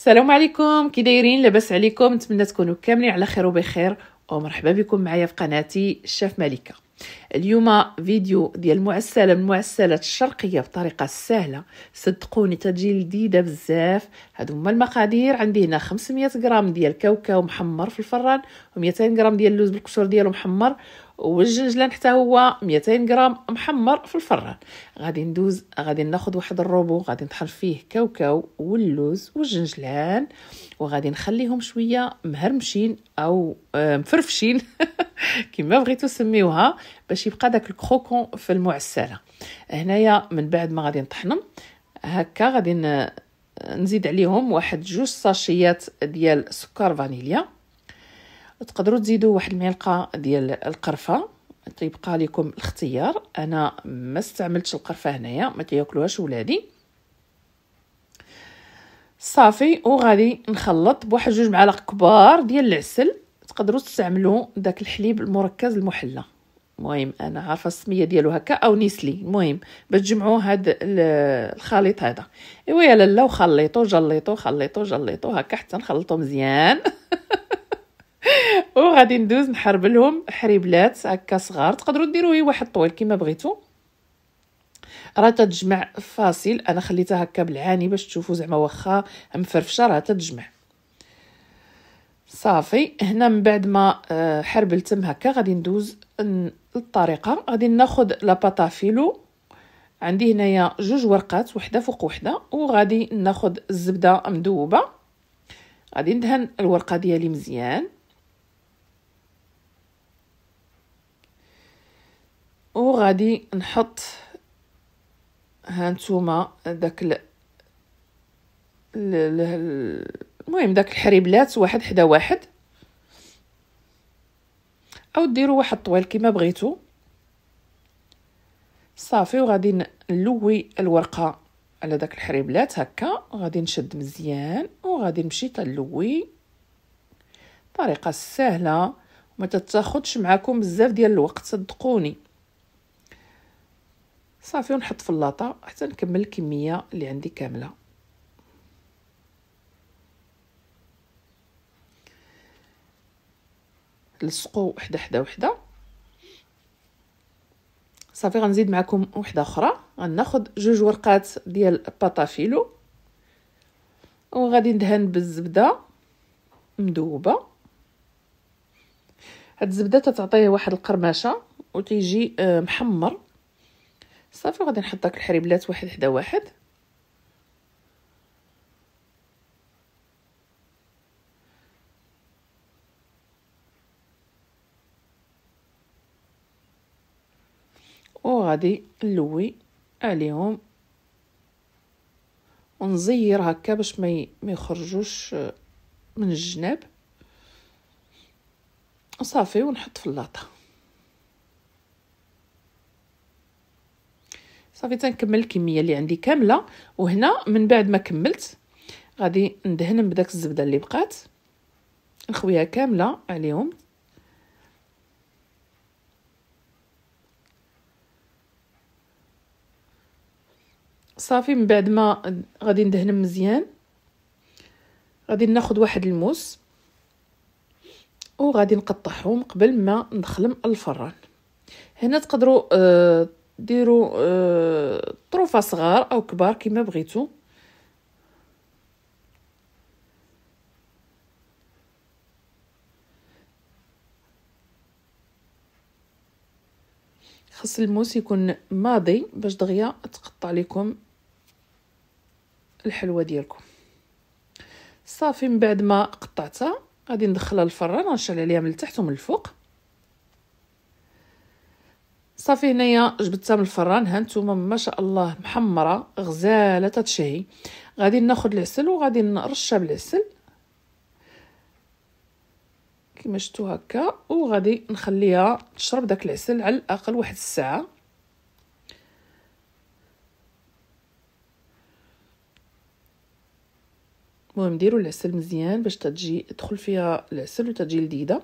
السلام عليكم كي دايرين لاباس عليكم نتمنى تكونوا كاملين على خير وبخير ومرحبا بكم معايا في قناتي الشاف ملكه اليوم فيديو ديال المعسله من المعسلات الشرقيه بطريقه سهله صدقوني تجي لذيذه بزاف هادو هما المقادير عندي هنا 500 غرام ديال كاوكاو محمر في الفران و200 غرام ديال اللوز بالقشور ديالو محمر والجنجلان حتى هو 200 غرام محمر في الفران غادي ندوز غادي ناخذ واحد الروبو غادي نطحن فيه كاوكاو واللوز والجنجلان وغادي نخليهم شويه مهرمشين او آه، مفرفشين كما بغيتو سميوها باش يبقى داك الكروكون في المعسله هنايا من بعد ما غادي نطحنهم هكا غادي نزيد عليهم واحد جوج صاشيات ديال سكر فانيليا تقدروا تزيدوا واحد الملقه ديال القرفه تيبقى لكم الاختيار انا ما استعملتش القرفه هنايا ما تياكلوهاش ولادي صافي وغادي نخلط بواحد جوج معالق كبار ديال العسل تقدروا تستعملوا داك الحليب المركز المحلى المهم انا عارفه السميه ديالو هكا او نيسلي المهم باش تجمعوا هاد الخليط هذا ايوا يا لالا وخليطوا جليطوا خليطوا جليطوا هكا حتى نخلطوا مزيان وغادي ندوز نحرب لهم حريبلات هكا صغار تقدروا اي واحد طويل كيما بغيتو راه تتجمع فاصل انا خليتها هكا بالعاني باش تشوفوا زعما واخا مفرفشه راه تتجمع صافي هنا من بعد ما آه، حربلتهم هكا غادي ندوز الطريقه غادي ناخذ فيلو عندي هنايا جوج ورقات وحده فوق وحده وغادي ناخذ الزبده مذوبه غادي ندهن الورقه ديالي مزيان غادي نحط هانتوما داك ال... المهم داك الحريبلات واحد حدا واحد او ديروا واحد طويل كما بغيتو صافي وغادي نلوي الورقه على داك الحريبلات هكا غادي نشد مزيان وغادي نمشي تنلوي طريقه سهله وما تتاخدش معكم بزاف ديال الوقت صدقوني صافي ونحط في اللاطه حتى نكمل الكميه اللي عندي كامله لصقوا وحده حدا وحده صافي غنزيد معكم وحده اخرى غناخذ جوج ورقات ديال باتافيلو وغادي ندهن بالزبده مذوبه هاد الزبده تتعطيه واحد القرمشه وتيجي آه، محمر صافي غادي نحط داك الحريبلات واحد حدا واحد وغادي نلوي عليهم ونزير هكا باش ما يخرجوش آه، من الجناب وصافي ونحط في اللاطه صافي تنكمل الكميه اللي عندي كامله وهنا من بعد ما كملت غادي ندهن بداك الزبده اللي بقات نخويها كامله عليهم صافي من بعد ما غادي ندهن مزيان غادي ناخد واحد الموس وغادي نقطعهم قبل ما ندخلهم الفران هنا تقدروا آه ديروا آه طروفه صغار او كبار كما بغيتو خاص الموس يكون ماضي باش دغيا تقطع لكم الحلوه ديالكم صافي من بعد ما قطعتها غادي ندخلها للفران غنشعل عليها من التحت ومن الفوق صافي هنايا جبتها من الفران ها نتوما ما شاء الله محمره غزاله تتشهي غادي ناخذ العسل وغادي نرشها بالعسل كما شفتوا هكا وغادي نخليها تشرب داك العسل على الاقل واحد الساعه المهم ديروا العسل مزيان باش تجي تدخل فيها العسل وتجي لذيذه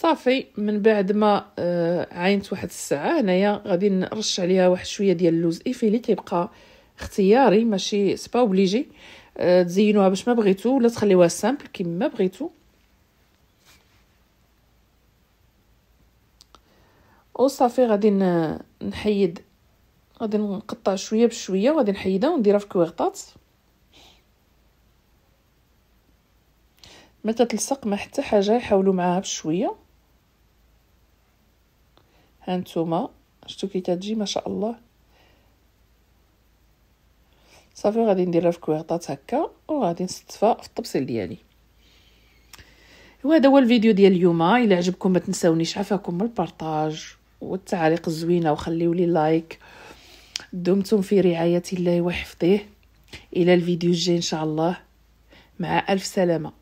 صافي من بعد ما آه، عينت واحد الساعه هنايا غادي نرش عليها واحد شويه ديال اللوز ايفيلي كيبقى اختياري ماشي سبا اوبليجي آه، تزينوها باش ما بغيتو ولا تخليوها سامبل كيما بغيتو وصافي غادي نحيد غادي نقطع شويه بشويه وغادي نحيدها ونديرها في كويغطات ما تتلصق ما حتى حاجه يحاولوا معاها بشويه هانتوما شتو كي تجي ما شاء الله صافي غادي نديرها في كويطات هكا وغادي نصطفها في الطبسيل ديالي وهذا هو الفيديو ديال اليوم الا عجبكم ما تنساونيش عفاكم البارطاج والتعاليق الزوينه وخليو لي لايك دمتم في رعايه الله وحفظه الى الفيديو الجاي ان شاء الله مع الف سلامه